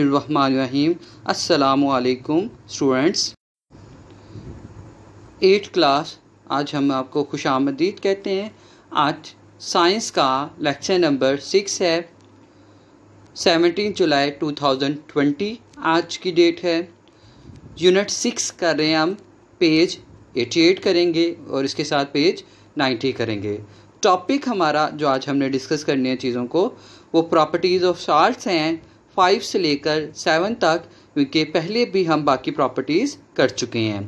अस्सलाम वालेकुम students eight class आज हम आपको खुश आमदीद कहते हैं आज साइंस का लेक्चर नंबर सिक्स है seventeen July two thousand twenty आज की डेट है यूनिट सिक्स कर रहे हैं हम पेज एटी एट करेंगे और इसके साथ पेज नाइन्टी करेंगे टॉपिक हमारा जो आज हमने डिस्कस करनी है चीज़ों को वो प्रॉपर्टीज़ ऑफ साल्ट्स हैं फाइव से लेकर सेवन तक के पहले भी हम बाकी प्रॉपर्टीज़ कर चुके हैं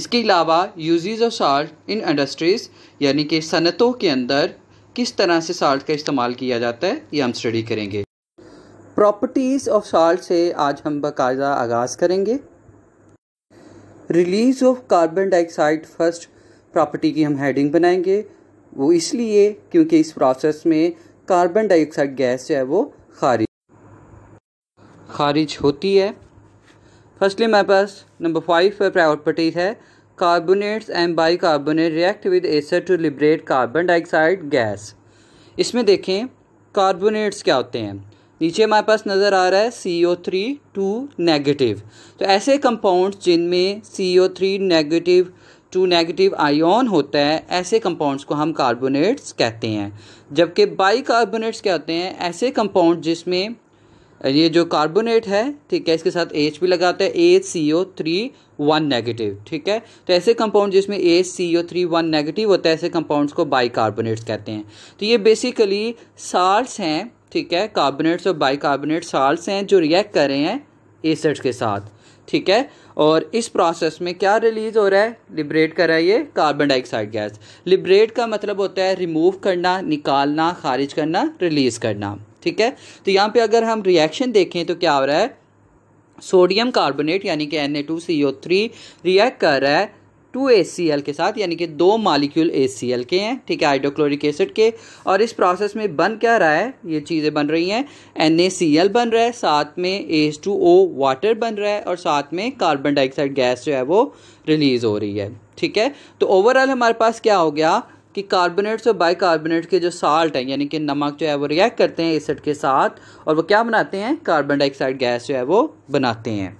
इसके अलावा uses of salt in industries यानी कि सनतों के अंदर किस तरह से साल्ट का इस्तेमाल किया जाता है ये हम स्टडी करेंगे प्रॉपर्टीज़ ऑफ साल्ट से आज हम बाकायदा आगाज़ करेंगे release of carbon dioxide first property की हम हेडिंग बनाएंगे वो इसलिए क्योंकि इस प्रोसेस में कार्बन डाइऑक्साइड गैस जो है वो खारिज खारिज होती है फर्स्टली मेरे पास नंबर फाइव पर प्रॉपर्टीज है carbonates and bicarbonate react with acid to liberate carbon dioxide gas इसमें देखें कार्बोनेट्स क्या होते हैं नीचे हमारे पास नज़र आ रहा है C O three two negative तो ऐसे कंपाउंड्स जिनमें C O three negative two negative ion होता है ऐसे कंपाउंड्स को हम कार्बोनेट्स कहते हैं जबकि बाई कार्बोनेट्स क्या होते हैं ऐसे कंपाउंड जिसमें ये जो कार्बोनेट है ठीक है इसके साथ एच भी लगाते हैं A C O three one negative ठीक है तो ऐसे कंपाउंड जिसमें A C O three one negative होता है ऐसे कंपाउंड्स को बाई कार्बोनेट्स कहते हैं तो ये बेसिकली साल्ट्स हैं ठीक है कार्बोनेट्स और बाई कार्बोनेट साल्ट्स हैं जो रिएक्ट कर रहे हैं एसिड्स के साथ ठीक है और इस प्रोसेस में क्या रिलीज हो रहा है लिबरेट कर रहा है ये कार्बन डाइऑक्साइड गैस लिबरेट का मतलब होता है रिमूव करना निकालना खारिज करना रिलीज़ करना ठीक है तो यहाँ पे अगर हम रिएक्शन देखें तो क्या हो रहा है सोडियम कार्बोनेट यानी कि N A two C O three react कर रहा है टू ए सी एल के साथ यानी कि दो मालिक्यूल ए सी एल के हैं ठीक है हाइड्रोक्लोरिक एसिड के और इस प्रोसेस में बन क्या रहा है ये चीज़ें बन रही हैं एन ए सी एल बन रहा है साथ में एच टू ओ वाटर बन रहा है और साथ में कार्बन डाइऑक्साइड गैस जो है वो रिलीज़ हो रही है ठीक है तो ओवरऑल हमारे पास क्या हो गया कि कार्बोनेट्स और बाइकार्बोनेट के जो साल्ट हैं यानी कि नमक जो है वो रिएक्ट करते हैं एसिड के साथ और वो क्या बनाते हैं कार्बन डाइऑक्साइड गैस जो है वो बनाते हैं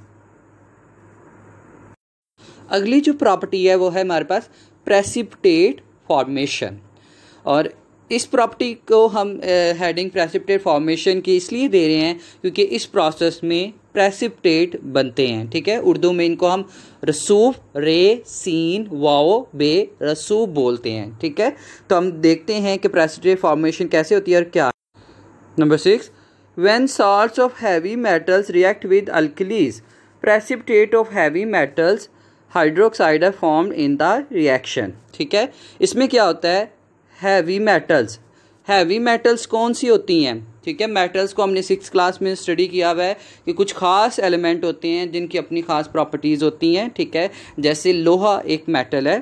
अगली जो प्रॉपर्टी है वो है हमारे पास प्रेसिपिटेट फॉर्मेशन और इस प्रॉपर्टी को हम हेडिंग प्रेसिपिटेट फॉर्मेशन की इसलिए दे रहे हैं क्योंकि इस प्रोसेस में प्रेसिपटेट बनते हैं ठीक है उर्दू में इनको हम रसूफ रे सीन वाओ बे रसूफ बोलते हैं ठीक है तो हम देखते हैं कि प्रेसिपटेट फॉर्मेशन कैसे होती है और क्या number six when salts of heavy metals react with alkalies precipitate of heavy metals hydroxide are form in the reaction ठीक है इसमें क्या होता है हैवी मेटल्स हैवी मेटल्स कौन सी होती हैं ठीक है मेटल्स को हमने सिक्स क्लास में स्टडी किया हुआ है कि कुछ खास एलिमेंट होते हैं जिनकी अपनी खास प्रॉपर्टीज़ होती हैं ठीक है जैसे लोहा एक मेटल है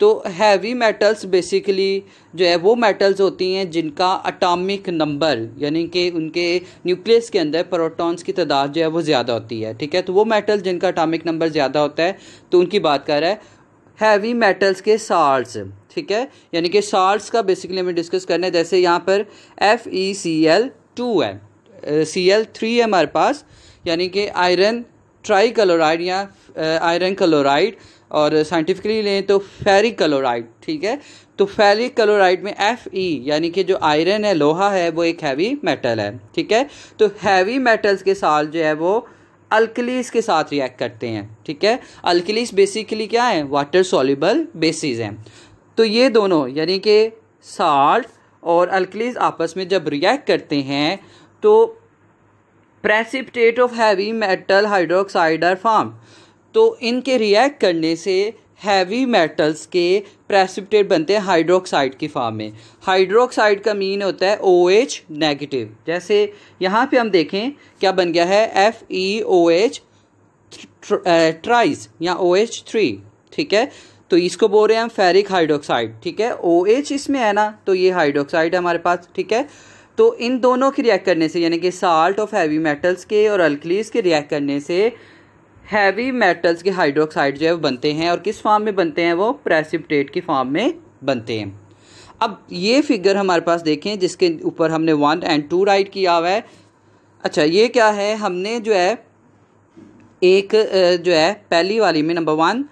तो हैवी मेटल्स बेसिकली जो है वो मेटल्स होती हैं जिनका अटामिक नंबर यानी कि उनके न्यूक्लियस के अंदर प्रोटॉन्स की तादाद जो है वो ज़्यादा होती है ठीक है तो वो मेटल जिनका अटामिक नंबर ज़्यादा होता है तो उनकी बात कर रहा है हैवी मेटल्स के साल्ट ठीक है यानी कि साल्ट का बेसिकली हमें डिस्कस करना है जैसे यहाँ पर F E C L two है सी एल थ्री है हमारे पास यानी कि आयरन ट्राई कलोराइड या आयरन क्लोराइड और साइंटिफिकली लें तो फेरिक कलोराइड ठीक है तो फेरिक कलोराइड में एफ ई यानी कि जो आयरन है लोहा है वो एक हैवी मेटल है ठीक है तो हैवी मेटल्स के साथ जो है वो अल्कलीस के साथ रिएक्ट करते हैं ठीक है अल्कलीस बेसिकली क्या है वाटर सॉल्यूबल बेसिस हैं तो ये दोनों यानी कि साल्ट और अल्कलीज आपस में जब रिएक्ट करते हैं तो precipitate of heavy metal hydroxide are form तो इनके रिएक्ट करने से हैवी मेटल्स के प्रेसिपटेट बनते हैं हाइड्रोक्साइड की फॉर्म में हाइड्रोक्साइड का मीन होता है ओ एच नेगेटिव जैसे यहाँ पे हम देखें क्या बन गया है F E O H thrice या ओ एच थ्री ठीक है तो इसको बोल रहे हैं हम फेरिक हाइड्रोक्साइड ठीक है ओ OH इसमें है ना तो ये हाइड्रोक्साइड है हमारे पास ठीक है तो इन दोनों के रिएक्ट करने से यानी कि साल्ट ऑफ हैवी मेटल्स के और अल्कलीस के रिएक्ट करने से हैवी मेटल्स के हाइड्रोक्साइड जो है वो बनते हैं और किस फॉर्म में बनते हैं वो प्रेसिपिटेट की फॉर्म में बनते हैं अब ये फिगर हमारे पास देखें जिसके ऊपर हमने वन एंड टू राइट किया हुआ है अच्छा ये क्या है हमने जो है एक जो है पहली वाली में नंबर वन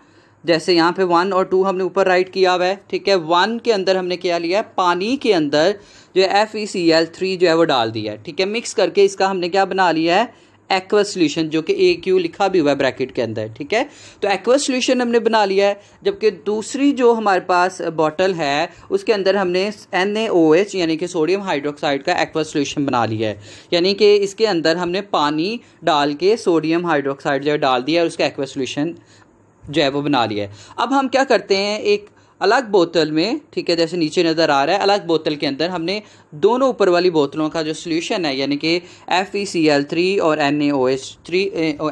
जैसे यहाँ पे वन और टू हमने ऊपर राइट किया हुआ है ठीक है वन के अंदर हमने क्या लिया है पानी के अंदर जो है F E C L three जो है वो डाल दिया है ठीक है मिक्स करके इसका हमने क्या बना लिया है एक्वा सोल्यूशन जो कि ए क्यू लिखा भी हुआ है ब्रैकेट के अंदर ठीक है तो एक्वा सोल्यूशन हमने बना लिया है जबकि दूसरी जो हमारे पास बॉटल है उसके अंदर हमने एन ए ओ एच यानी कि सोडियम हाइड्रोक्साइड का एक्वा सोल्यूशन बना लिया है यानी कि इसके अंदर हमने पानी डाल के सोडियम हाइड्रोक्साइड जो है डाल दिया और उसका एक्वा सोल्यूशन जो है वो बना लिया है अब हम क्या करते हैं एक अलग बोतल में ठीक है जैसे नीचे नज़र आ रहा है अलग बोतल के अंदर हमने दोनों ऊपर वाली बोतलों का जो सोल्यूशन है यानी कि F E C L three और N A O H three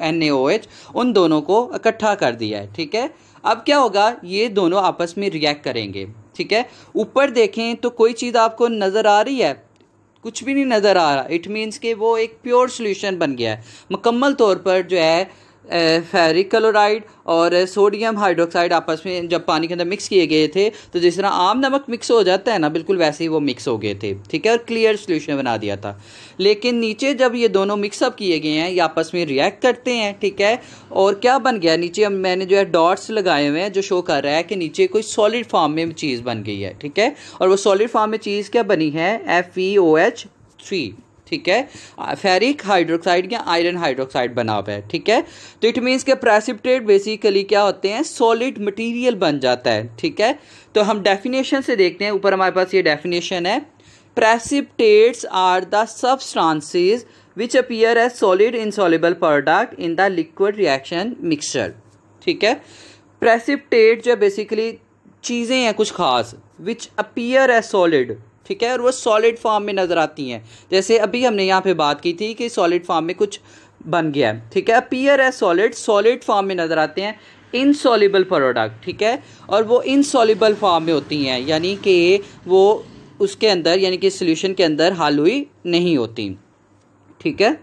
N A O H उन दोनों को इकट्ठा कर दिया है ठीक है अब क्या होगा ये दोनों आपस में रिएक्ट करेंगे ठीक है ऊपर देखें तो कोई चीज़ आपको नज़र आ रही है कुछ भी नहीं नज़र आ रहा इट मीन्स कि वो एक प्योर सोल्यूशन बन गया है मुकम्मल तौर पर जो है फेरिक क्लोराइड और सोडियम हाइड्रोक्साइड आपस में जब पानी के अंदर मिक्स किए गए थे तो जिस तरह आम नमक मिक्स हो जाता है ना बिल्कुल वैसे ही वो मिक्स हो गए थे ठीक है और क्लियर सोल्यूशन बना दिया था लेकिन नीचे जब ये दोनों मिक्सअप किए गए हैं ये आपस में रिएक्ट करते हैं ठीक है और क्या बन गया नीचे अब मैंने जो है डॉट्स लगाए हुए हैं जो शो कर रहा है कि नीचे कोई सॉलिड फॉर्म में चीज़ बन गई है ठीक है और वो सॉलिड फॉर्म में चीज़ क्या बनी है F E O H three ठीक है फेरिक हाइड्रोक्साइड या आयरन हाइड्रोक्साइड बना हुआ है ठीक है तो इट मीन्स के प्रेसिपिटेट बेसिकली क्या होते हैं सॉलिड मटेरियल बन जाता है ठीक है तो हम डेफिनेशन से देखते हैं ऊपर हमारे पास ये डेफिनेशन है precipitates are the substances which appear as solid insoluble product in the liquid reaction mixture ठीक है प्रेसिपटेट जो बेसिकली चीज़ें हैं कुछ खास विच अपियर एज सॉलिड ठीक है और वो सॉलिड फॉर्म में नज़र आती हैं जैसे अभी हमने यहाँ पे बात की थी कि सॉलिड फॉर्म में कुछ बन गया है ठीक है अपीयर है सॉलिड सॉलिड फॉर्म में नज़र आते हैं इनसॉलिबल प्रोडक्ट ठीक है और वो इनसॉलिबल फॉर्म में होती हैं यानी कि वो उसके अंदर यानी कि सोल्यूशन के अंदर हाल हुई नहीं होती ठीक है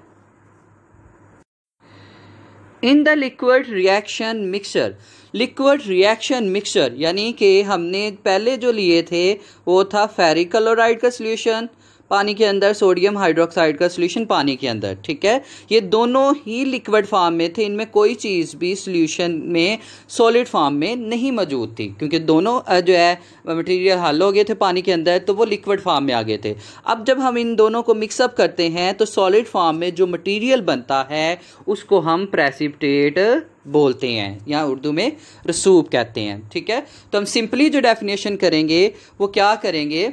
in the liquid reaction mixture liquid reaction mixture यानी कि हमने पहले जो लिए थे वो था फेरिक क्लोराइड का सोल्यूशन पानी के अंदर सोडियम हाइड्रोक्साइड का सोल्यूशन पानी के अंदर ठीक है ये दोनों ही लिक्विड फार्म में थे इनमें कोई चीज़ भी सोल्यूशन में सॉलिड फार्म में नहीं मौजूद थी क्योंकि दोनों जो है मटेरियल हल हो गए थे पानी के अंदर तो वो लिक्विड फार्म में आ गए थे अब जब हम इन दोनों को मिक्सअप करते हैं तो सॉलिड फार्म में जो मटीरियल बनता है उसको हम प्रेसिपटेट बोलते हैं या उर्दू में रसूब कहते हैं ठीक है तो हम सिंपली जो डेफिनेशन करेंगे वो क्या करेंगे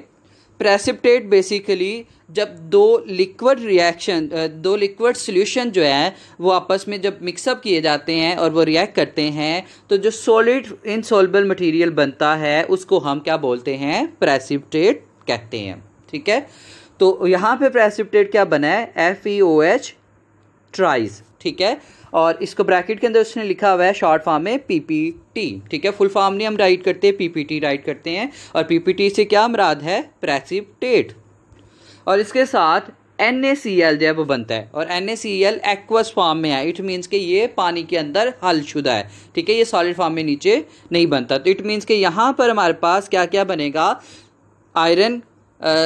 प्रेसिपटेट बेसिकली जब दो लिक्विड रिएक्शन दो लिक्विड सोल्यूशन जो है वो आपस में जब मिक्सअप किए जाते हैं और वो रिएक्ट करते हैं तो जो सॉलिड इनसॉल्बल मटेरियल बनता है उसको हम क्या बोलते हैं प्रेसिपटेट कहते हैं ठीक है तो यहाँ पे प्रेसिपटेट क्या बना है F E O H thrice ठीक है और इसको ब्रैकेट के अंदर उसने लिखा हुआ है शॉर्ट फॉर्म में पीपीटी ठीक है फुल फॉर्म नहीं हम राइट करते हैं पीपीटी राइट करते हैं और पीपीटी से क्या मराद है प्रेसिपटेट और इसके साथ एन ए सी एल जो है वो बनता है और N A C L aqueous form में है इट मीन्स के ये पानी के अंदर हलशुदा है ठीक है ये सॉलिड फॉर्म में नीचे नहीं बनता तो इट मीन्स कि यहाँ पर हमारे पास क्या क्या बनेगा आयरन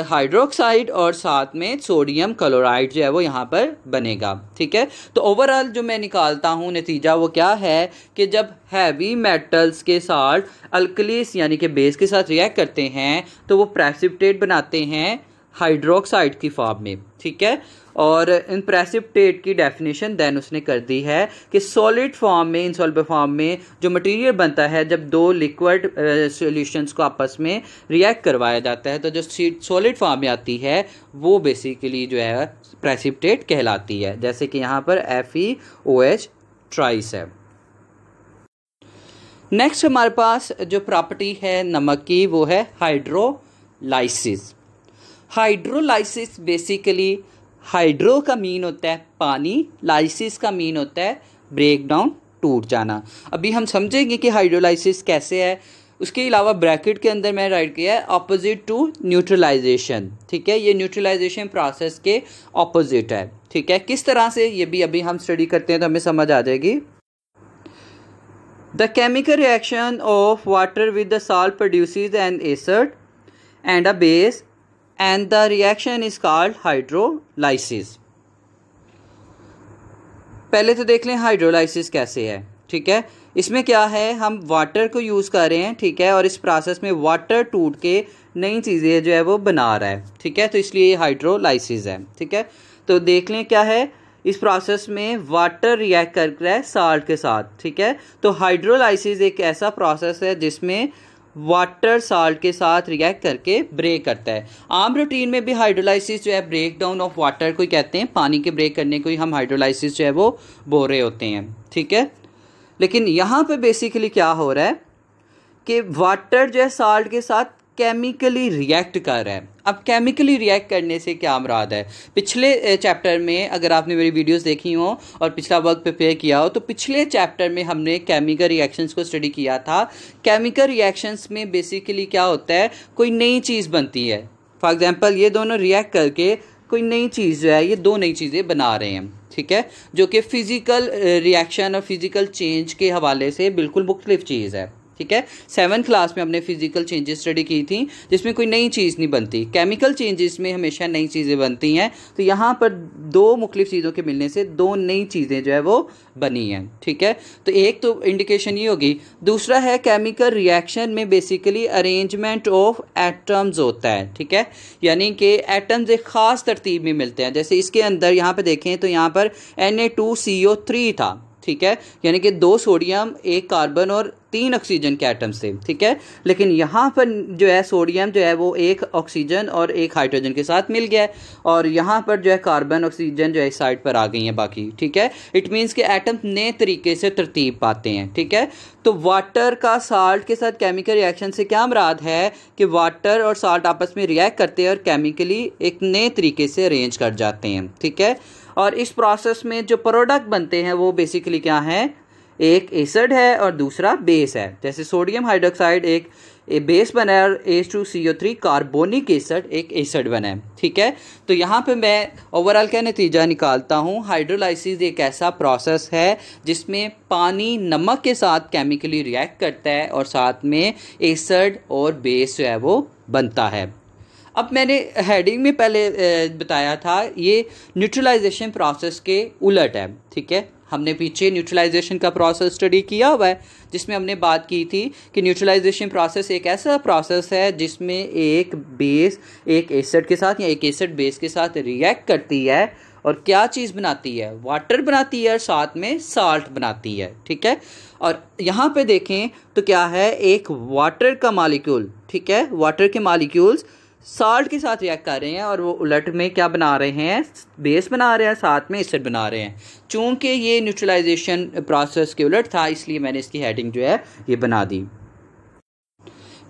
हाइड्रोक्साइड और साथ में सोडियम क्लोराइड जो है वो यहाँ पर बनेगा ठीक है तो ओवरऑल जो मैं निकालता हूँ नतीजा वो क्या है कि जब हैवी मेटल्स के साथ अल्कलीस यानी कि बेस के साथ रिएक्ट करते हैं तो वो प्रेसिपिटेट बनाते हैं हाइड्रोक्साइड की फॉर्म में ठीक है और प्रेसिपटेट की डेफिनेशन देन उसने कर दी है कि सॉलिड फॉर्म में इंसॉल्बल फॉर्म में जो मटेरियल बनता है जब दो लिक्विड सॉल्यूशंस uh, को आपस में रिएक्ट करवाया जाता है तो जो सॉलिड फॉर्म में आती है वो बेसिकली जो है प्रेसिपटेट कहलाती है जैसे कि यहाँ पर एफ ई ओ एच ट्राइस है नेक्स्ट हमारे पास जो प्रॉपर्टी है नमक की वो है हाइड्रोलाइसिस हाइड्रोलाइसिस बेसिकली हाइड्रो का मीन होता है पानी लाइसिस का मीन होता है ब्रेक डाउन टूट जाना अभी हम समझेंगे कि हाइड्रोलाइसिस कैसे है उसके अलावा ब्रैकेट के अंदर मैंने राइट किया है ऑपोजिट टू न्यूट्रलाइजेशन ठीक है ये न्यूट्रलाइजेशन प्रोसेस के ऑपोजिट है ठीक है किस तरह से ये भी अभी हम स्टडी करते हैं तो हमें समझ आ जाएगी the chemical reaction of water with the salt produces and acid and a base and the reaction is called hydrolysis. पहले तो देख लें हाइड्रोलाइसिस कैसे है ठीक है इसमें क्या है हम वाटर को यूज़ कर रहे हैं ठीक है और इस प्रोसेस में वाटर टूट के नई चीज़ें जो है वो बना रहा है ठीक है तो इसलिए हाइड्रोलाइसिस है ठीक है तो देख लें क्या है इस प्रोसेस में वाटर रिएक्ट कर रहा है साल्ट के साथ ठीक है तो हाइड्रोलाइसिस एक ऐसा प्रोसेस है जिसमें वाटर साल्ट के साथ रिएक्ट करके ब्रेक करता है आम रूटीन में भी हाइड्रोलाइसिस जो है ब्रेक डाउन ऑफ वाटर को कहते हैं पानी के ब्रेक करने को ही हम हाइड्रोलाइसिस जो है वो बो रहे होते हैं ठीक है लेकिन यहाँ पे बेसिकली क्या हो रहा है कि वाटर जो है साल्ट के साथ केमिकली रिएक्ट कर रहा है अब केमिकली रिएक्ट करने से क्या मराद है पिछले चैप्टर में अगर आपने मेरी वीडियोस देखी हो और पिछला वर्क प्रिपेयर किया हो तो पिछले चैप्टर में हमने केमिकल रिएक्शंस को स्टडी किया था केमिकल रिएक्शंस में बेसिकली क्या होता है कोई नई चीज़ बनती है फॉर एग्ज़ाम्पल ये दोनों रिएक्ट करके कोई नई चीज़ जो है ये दो नई चीज़ें बना रहे हैं ठीक है जो कि फ़िज़िकल रिएक्शन और फिज़िकल चेंज के हवाले से बिल्कुल मुख्तलिफ चीज़ है ठीक है सेवन्थ क्लास में हमने फिजिकल चेंजेस स्टडी की थी जिसमें कोई नई चीज़ नहीं बनती केमिकल चेंजेस में हमेशा नई चीज़ें बनती हैं तो यहाँ पर दो मुख्तलिफ चीज़ों के मिलने से दो नई चीज़ें जो है वो बनी हैं ठीक है तो एक तो इंडिकेशन ये होगी दूसरा है केमिकल रिएक्शन में बेसिकली अरेंजमेंट ऑफ एटम्स होता है ठीक है यानी कि एटम्स एक ख़ास तरतीब में मिलते हैं जैसे इसके अंदर यहाँ पर देखें तो यहाँ पर N A two C O three था ठीक है यानी कि दो सोडियम एक कार्बन और तीन ऑक्सीजन के आइटम से ठीक है लेकिन यहाँ पर जो है सोडियम जो है वो एक ऑक्सीजन और एक हाइड्रोजन के साथ मिल गया है और यहाँ पर जो है कार्बन ऑक्सीजन जो है इस साइड पर आ गई है बाकी ठीक है इट मीन्स के आइटम नए तरीके से तरतीब पाते हैं ठीक है तो वाटर का साल्ट के साथ केमिकल रिएक्शन से क्या मराद है कि वाटर और साल्ट आपस में रिएक्ट करते हैं और केमिकली एक नए तरीके से अरेंज कर जाते हैं ठीक है और इस प्रोसेस में जो प्रोडक्ट बनते हैं वो बेसिकली क्या हैं एक एसड है और दूसरा बेस है जैसे सोडियम हाइड्रोक्साइड एक ए बेस बना है और S two C O three carbonic acid एक एसड बना है ठीक है तो यहाँ पे मैं ओवरऑल क्या नतीजा निकालता हूँ हाइड्रोलाइसिस एक ऐसा प्रोसेस है जिसमें पानी नमक के साथ केमिकली रिएक्ट करता है और साथ में एसड और बेस जो है वो बनता है अब मैंने हेडिंग में पहले बताया था ये न्यूट्रलाइजेशन प्रोसेस के उलट है ठीक है हमने पीछे न्यूट्रलाइजेशन का प्रोसेस स्टडी किया हुआ है जिसमें हमने बात की थी कि न्यूट्रलाइजेशन प्रोसेस एक ऐसा प्रोसेस है जिसमें एक बेस एक एसिड के साथ या एक एसिड बेस के साथ रिएक्ट करती है और क्या चीज़ बनाती है वाटर बनाती है और साथ में साल्ट बनाती है ठीक है और यहाँ पे देखें तो क्या है एक वाटर का मालिक्यूल ठीक है वाटर के मालिक्यूल्स साल्ट के साथ रिएक्ट कर रहे हैं और वो उलट में क्या बना रहे हैं बेस बना रहे हैं साथ में एसिड बना रहे हैं चूंकि ये न्यूट्रलाइजेशन प्रोसेस के उलट था इसलिए मैंने इसकी हेडिंग जो है ये बना दी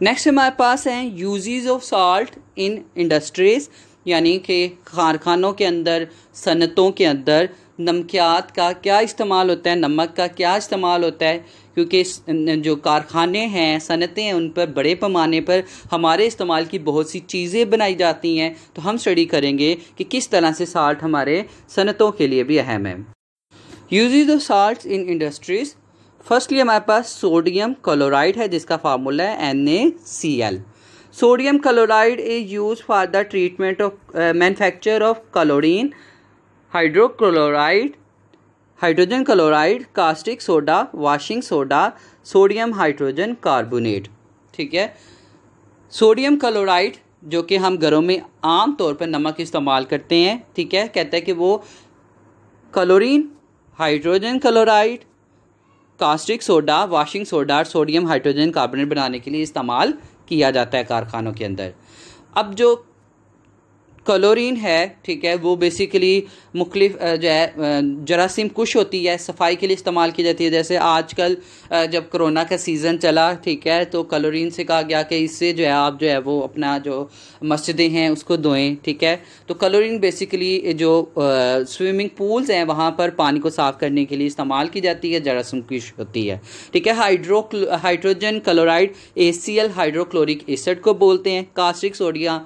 नेक्स्ट हमारे पास हैं uses of salt in industries यानी कि कारखानों के अंदर सनतों के अंदर नमकियात का क्या इस्तेमाल होता है नमक का क्या इस्तेमाल होता है क्योंकि जो कारखाने हैं सनतें हैं उन पर बड़े पैमाने पर हमारे इस्तेमाल की बहुत सी चीज़ें बनाई जाती हैं तो हम स्टडी करेंगे कि किस तरह से साल्ट हमारे सनतों के लिए भी अहम है uses of salt in industries firstly हमारे पास सोडियम क्लोराइड है जिसका फार्मूला है N A C L sodium chloride is use for the treatment of manufacture of chlorine hydrochloride hydrogen chloride caustic soda washing soda sodium hydrogen carbonate ठीक है sodium chloride जो कि हम घरों में आम तौर पर नमक इस्तेमाल करते हैं ठीक है कहते हैं कि वो chlorine hydrogen chloride caustic soda washing soda और सोडियम हाइड्रोजन कार्बोनेट बनाने के लिए इस्तेमाल किया जाता है कारखानों के अंदर अब जो क्लोरीन है ठीक है वो बेसिकली मुख्तफ जो है जरासीम कुश होती है सफाई के लिए इस्तेमाल की जाती है जैसे आजकल जब कोरोना का सीज़न चला ठीक है तो क्लोरीन से कहा गया कि इससे जो है आप जो है वो अपना जो मस्जिदें हैं उसको धोएं ठीक है तो क्लोरीन बेसिकली जो स्विमिंग पूल्स हैं वहाँ पर पानी को साफ़ करने के लिए इस्तेमाल की जाती है जरासीम कुश होती है ठीक है hydro hydrogen chloride a hydrochloric acid को बोलते हैं कास्टिक सोडिया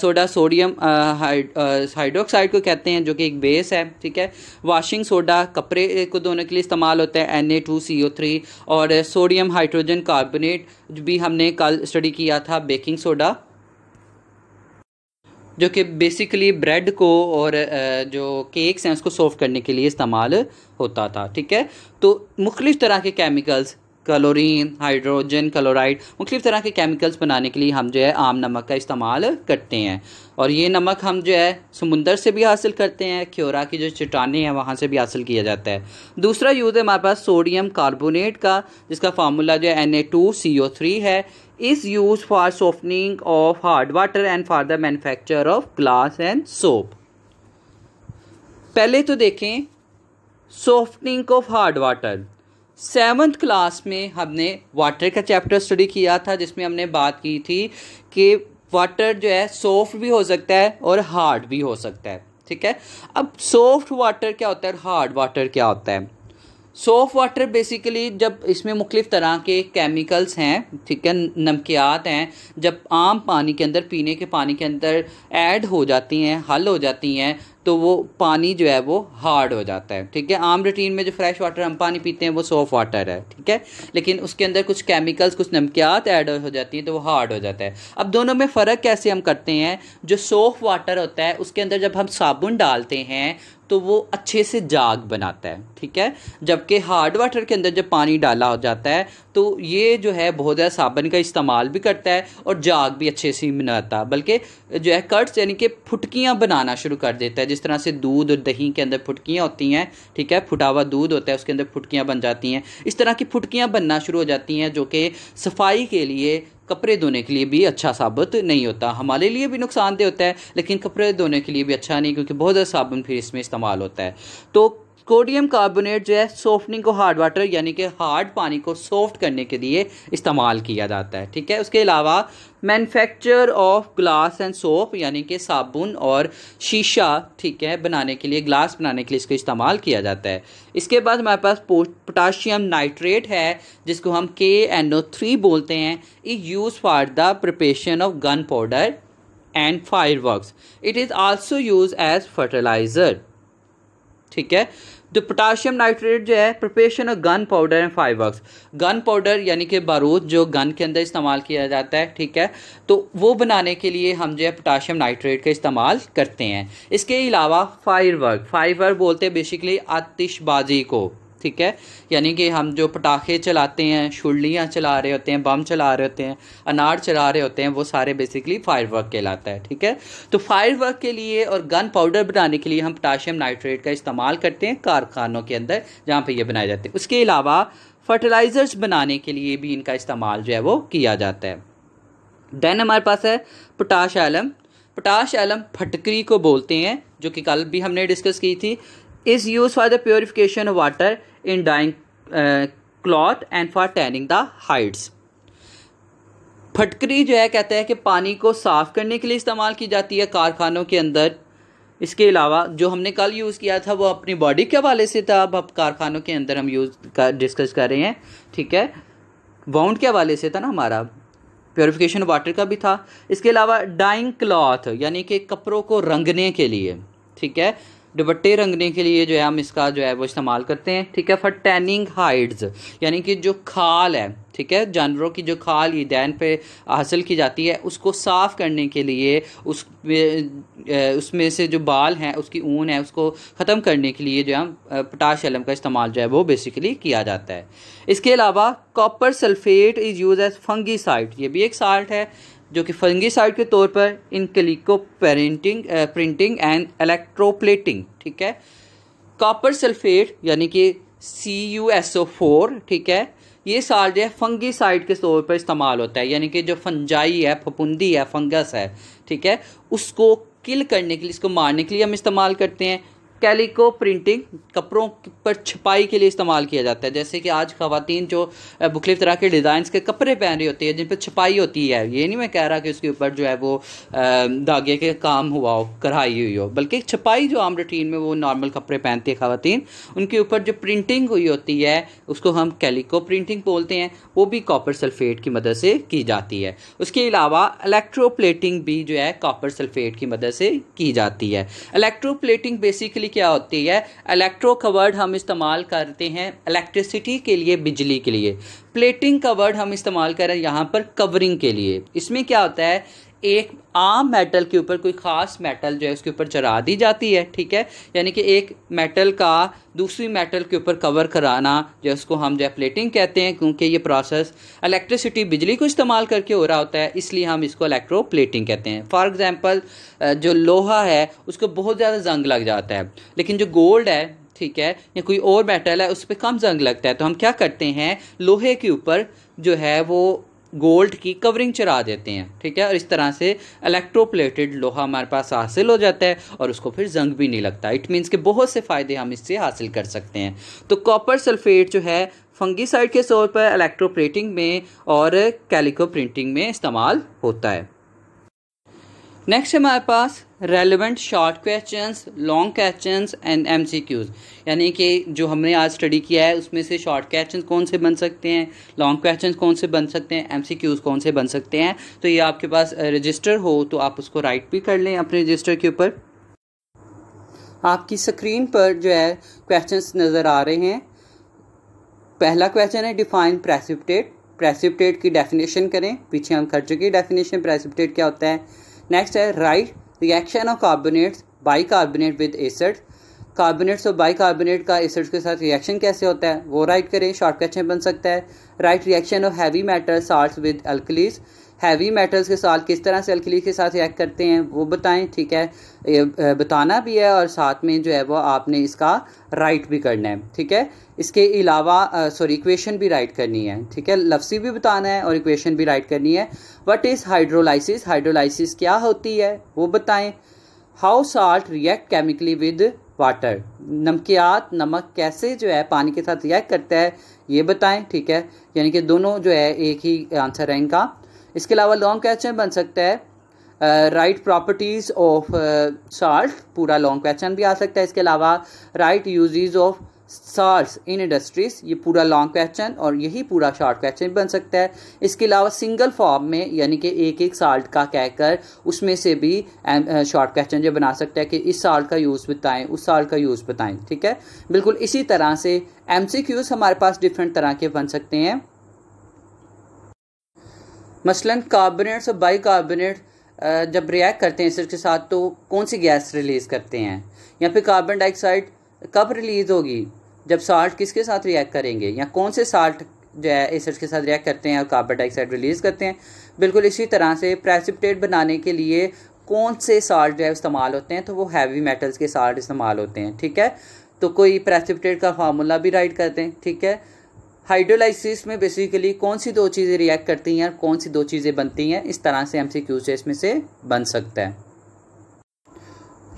सोडा सोडियम आ, हाइड्रोक्साइड को कहते हैं जो कि एक बेस है ठीक है वाशिंग सोडा कपड़े को धोने के लिए इस्तेमाल होता है N A two C O three और सोडियम हाइड्रोजन कार्बोनेट भी हमने कल स्टडी किया था बेकिंग सोडा जो कि बेसिकली ब्रेड को और जो केक्स हैं उसको सॉफ्ट करने के लिए इस्तेमाल होता था ठीक है तो मुख्तलिफ़ तरह के केमिकल्स क्लोरीन हाइड्रोजन क्लोराइड मुख्तु तरह के केमिकल्स बनाने के लिए हम जो है आम नमक का इस्तेमाल करते हैं और ये नमक हम जो है समुंदर से भी हासिल करते हैं क्योरा की जो चटाने हैं वहाँ से भी हासिल किया जाता है दूसरा यूज़ है हमारे पास सोडियम कार्बोनेट का जिसका फार्मूला जो है N A two C O three है is use for softening of hard water and for the manufacture of glass and soap पहले तो देखें softening of hard water seventh class में हमने वाटर का चैप्टर स्टडी किया था जिसमें हमने बात की थी कि वाटर जो है सॉफ्ट भी हो सकता है और हार्ड भी हो सकता है ठीक है अब सॉफ्ट वाटर क्या होता है और हार्ड वाटर क्या होता है सोफ वाटर बेसिकली जब इसमें मुख्तफ तरह के केमिकल्स हैं ठीक है नमकियात हैं जब आम पानी के अंदर पीने के पानी के अंदर ऐड हो जाती हैं हल हो जाती हैं तो वो पानी जो है वो हार्ड हो जाता है ठीक है आम रूटीन में जो फ्रेश वाटर हम पानी पीते हैं वो सॉफ्ट वाटर है ठीक है लेकिन उसके अंदर कुछ केमिकल्स कुछ नमकियात ऐड हो जाती हैं तो वो हार्ड हो जाता है अब दोनों में फ़र्क कैसे हम करते हैं जो सॉफ्ट वाटर होता है उसके अंदर जब हम साबुन डालते हैं तो वो अच्छे से जाग बनाता है ठीक है जबकि हार्ड वाटर के अंदर जब पानी डाला हो जाता है तो ये जो है बहुत ज़्यादा साबन का इस्तेमाल भी करता है और जाग भी अच्छे से बनाता बल्कि जो है कट्स यानी कि फुटकियाँ बनाना शुरू कर देता है जिस तरह से दूध और दही के अंदर फुटकियाँ होती हैं ठीक है फुटा हुआ दूध होता है उसके अंदर फुटकियाँ बन जाती हैं इस तरह की फुटकियाँ बनना शुरू हो जाती हैं जो कि सफाई के लिए कपड़े धोने के लिए भी अच्छा साबित नहीं होता हमारे लिए भी नुकसानदेह होता है लेकिन कपड़े धोने के लिए भी अच्छा नहीं क्योंकि बहुत ज़्यादा साबुन फिर इसमें इस्तेमाल होता है तो सोडियम कार्बोनेट जो है सॉफ्टनिंग को हार्ड वाटर यानी कि हार्ड पानी को सॉफ्ट करने के लिए इस्तेमाल किया जाता है ठीक है उसके अलावा manufacture of glass and soap यानी कि साबुन और शीशा ठीक है बनाने के लिए ग्लास बनाने के लिए इसको इस्तेमाल किया जाता है इसके बाद हमारे पास पोटाशियम नाइट्रेट है जिसको हम के एन ओ थ्री बोलते हैं ई use for the preparation of gunpowder and firework it is also use as fertilizer ठीक है तो पोटाशियम नाइट्रेट जो है preparation of gunpowder and fireworks gunpowder यानी कि बारूद जो गन के अंदर इस्तेमाल किया जाता है ठीक है तो वो बनाने के लिए हम जो है पोटाशियम नाइट्रेट का इस्तेमाल करते हैं इसके अलावा फायर वर्क फायर वर्क बोलते हैं बेसिकली आतिशबाजी को ठीक है यानी कि हम जो पटाखे चलाते हैं शुल्लियाँ चला रहे होते हैं बम चला रहे होते हैं अनार चला रहे होते हैं वो सारे बेसिकली फायर वर्क कहलाता है ठीक है तो फायर वर्क के लिए और गन पाउडर बनाने के लिए हम पोटाशियम नाइट्रेट का इस्तेमाल करते हैं कारखानों के अंदर जहाँ पर यह बनाए जाते हैं उसके अलावा फर्टिलाइज़र्स बनाने के लिए भी इनका इस्तेमाल जो है वो किया जाता है देन हमारे पास है पोटाश एलम पोटाश एलम फटकरी को बोलते हैं जो कि कल भी हमने डिस्कस की थी is use for the purification of water in dyeing cloth and for tanning the hides फटकरी जो है कहते हैं कि पानी को साफ़ करने के लिए इस्तेमाल की जाती है कारखानों के अंदर इसके अलावा जो हमने कल यूज़ किया था वो अपनी बॉडी के हवाले से था अब अब कारखानों के अंदर हम यूज़ कर डिस्कस कर रहे हैं ठीक है बाउंड के हवाले से था ना हमारा प्योरीफिकेशन वाटर का भी था इसके अलावा डाइंग क्लॉथ यानी कि कपड़ों को रंगने के लिए ठीक है दुपट्टे रंगने के लिए जो है हम इसका जो है वो इस्तेमाल करते हैं ठीक है फॉर टैनिंग हाइड्स यानी कि जो खाल है ठीक है जानवरों की जो खाल ये दैन पे हासिल की जाती है उसको साफ़ करने के लिए उस उसमें से जो बाल हैं उसकी ऊन है उसको ख़त्म करने के लिए जो है पोटाश एलम का इस्तेमाल जो है वो बेसिकली किया जाता है इसके अलावा copper sulphate is use as fungicide ये भी एक साल्ट है जो कि फंगीसाइड के तौर पर इन क्लिको पेरेंटिंग प्रिंटिंग एंड इलेक्ट्रोप्लेटिंग ठीक है कॉपर सल्फेट यानी कि C U S O four ठीक है ये सारे फंगीसाइड के तौर पर इस्तेमाल होता है यानी कि जो फंजाई है फपुंदी है फंगस है ठीक है उसको किल करने के लिए इसको मारने के लिए हम इस्तेमाल करते हैं कैलिको प्रिंटिंग कपड़ों पर छपाई के लिए इस्तेमाल किया जाता है जैसे कि आज खातन जो मुख्तलिफ तरह के डिज़ाइंस के कपड़े पहन रही होती है जिन पर छपाई होती है ये नहीं मैं कह रहा कि उसके ऊपर जो है वो धागे के काम हुआ हो कढ़ाई हुई हो बल्कि छपाई जो आम रूटीन में वो नॉर्मल कपड़े पहनती है खातन उनके ऊपर जो प्रिंटिंग हुई होती है उसको हम कैलिको प्रिंटिंग बोलते हैं वो भी कॉपर सल्फेट की मदद से की जाती है उसके अलावा इलेक्ट्रोप्लेटिंग भी जो है कॉपर सल्फेट की मदद से की जाती है इलेक्ट्रोप्लेटिंग बेसिकली बेसिकली क्या होती है इलेक्ट्रो कवर्ड हम इस्तेमाल करते हैं इलेक्ट्रिसिटी के लिए बिजली के लिए प्लेटिंग का वर्ड हम इस्तेमाल करें यहाँ पर कवरिंग के लिए इसमें क्या होता है एक आम मेटल के ऊपर कोई ख़ास मेटल जो है उसके ऊपर चढ़ा दी जाती है ठीक है यानी कि एक मेटल का दूसरी मेटल के ऊपर कवर कराना जो उसको हम जो है प्लेटिंग कहते हैं क्योंकि ये प्रोसेस इलेक्ट्रिसिटी बिजली को इस्तेमाल करके हो रहा होता है इसलिए हम इसको इलेक्ट्रो प्लेटिंग कहते हैं फॉर एग्ज़ाम्पल जो लोहा है उसको बहुत ज़्यादा जंग लग जाता है लेकिन जो गोल्ड है ठीक है या कोई और मेटल है उस पर कम जंग लगता है तो हम क्या करते हैं लोहे के ऊपर जो है वो गोल्ड की कवरिंग चरा देते हैं ठीक है और इस तरह से इलेक्ट्रोप्लेटेड लोहा हमारे पास हासिल हो जाता है और उसको फिर जंग भी नहीं लगता इट मीन्स के बहुत से फ़ायदे हम इससे हासिल कर सकते हैं तो कॉपर सल्फेट जो है फंगीसाइड के तौर पर इलेक्ट्रोप्लेटिंग में और कैलिको प्रिंटिंग में इस्तेमाल होता है नेक्स्ट हमारे पास relevant short questions long questions and MCQs यानी कि जो हमने आज स्टडी किया है उसमें से शॉर्ट क्वेश्चंस कौन से बन सकते हैं लॉन्ग क्वेश्चंस कौन से बन सकते हैं एमसीक्यूज कौन से बन सकते हैं तो ये आपके पास रजिस्टर हो तो आप उसको राइट भी कर लें अपने रजिस्टर के ऊपर आपकी स्क्रीन पर जो है क्वेश्चन नज़र आ रहे हैं पहला क्वेश्चन है डिफाइन प्रेसिपटेट प्रेसिपटेट की डेफिनेशन करें पीछे हम खर्चे की डेफिनेशन प्रेसिपटेट क्या होता है नेक्स्ट है write reaction of carbonates bicarbonate with acid carbonates और बाई कार्बोनेट का एसिड्स के साथ रिएक्शन कैसे होता है वो राइट करें शॉर्टकट में बन सकता है write reaction of heavy metal salt with alkalies heavy metals के साथ किस तरह से अल्कली के साथ रिएक्ट करते हैं वो बताएं ठीक है बताना भी है और साथ में जो है वो आपने इसका राइट भी करना है ठीक है इसके अलावा सॉरी इक्वेशन भी राइट करनी है ठीक है लफ्सी भी बताना है और इक्वेशन भी राइट करनी है वट इज़ हाइड्रोलाइसिस हाइड्रोलाइसिस क्या होती है वो बताएं how salt react chemically with water नमकियात नमक कैसे जो है पानी के साथ रिएक्ट करता है ये बताएं ठीक है यानी कि दोनों जो है एक ही आंसर है इनका इसके अलावा लॉन्ग क्वेश्चन बन सकता है राइट प्रॉपर्टीज़ ऑफ साल्ट पूरा लॉन्ग क्वेश्चन भी आ सकता है इसके अलावा write uses of salt in industries ये पूरा लॉन्ग क्वेश्चन और यही पूरा शॉर्ट क्वेश्चन बन सकता है इसके अलावा सिंगल फॉर्म में यानी कि एक एक साल्ट का कहकर उसमें से भी शॉर्ट क्वेश्चन जो बना सकता है कि इस साल्ट का यूज़ बताएं उस साल्ट का यूज़ बताएं ठीक है बिल्कुल इसी तरह से एम हमारे पास डिफरेंट तरह के बन सकते हैं मसलन कार्बोनेट्स और बाई कार्बोनेट जब रिएक्ट करते हैं इसके साथ तो कौन सी गैस रिलीज़ करते हैं या फिर कार्बन डाइऑक्साइड कब रिलीज़ होगी जब साल्ट किसके साथ रिएक्ट करेंगे या कौन से साल्ट जो है एसिड्स के साथ रिएक्ट करते हैं और कार्बन डाइऑक्साइड रिलीज़ करते हैं बिल्कुल इसी तरह से प्रेसिपिटेट बनाने के लिए कौन से साल्ट जो है इस्तेमाल होते हैं तो वो हैवी मेटल्स के साल्ट इस्तेमाल होते हैं ठीक है तो कोई प्रेसिपिटेट का फार्मूला भी राइट करते हैं ठीक है हाइड्रोलाइसिस में बेसिकली कौन सी दो चीज़ें रिएक्ट करती हैं और कौन सी दो चीज़ें बनती हैं इस तरह से एम सी क्यूज इसमें से बन सकता है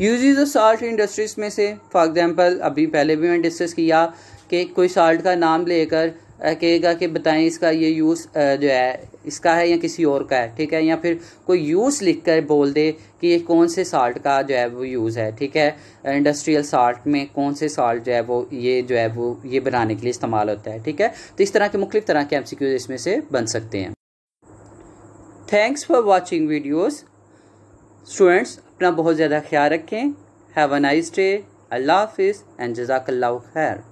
यूजेज ऑफ साल्ट इंडस्ट्रीज में से फॉर एग्जांपल अभी पहले भी मैंने डिस्कस किया कि कोई साल्ट का नाम लेकर कहेगा कि बताएं इसका ये यूज़ जो है इसका है या किसी और का है ठीक है या फिर कोई यूज़ लिख कर बोल दे कि ये कौन से साल्ट का जो है वो यूज़ है ठीक है इंडस्ट्रियल साल्ट में कौन से साल्ट जो है वो ये जो है वो ये बनाने के लिए इस्तेमाल होता है ठीक है तो इस तरह के मुख्तु तरह के एम इसमें से बन सकते हैं thanks for watching videos students अपना बहुत ज़्यादा ख्याल रखें हैव अ नाइस डे अल्लाह हाफिज़ एंड जजाकल्ला खैर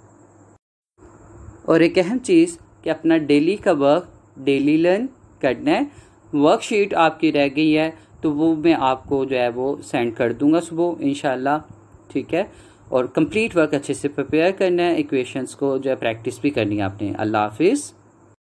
और एक अहम चीज़ कि अपना डेली का वर्क डेली लर्न करना है वर्कशीट आपकी रह गई है तो वो मैं आपको जो है वो सेंड कर दूंगा सुबह इन ठीक है और कंप्लीट वर्क अच्छे से प्रिपेयर करना है इक्वेशंस को जो है प्रैक्टिस भी करनी है आपने अल्लाह हाफिज़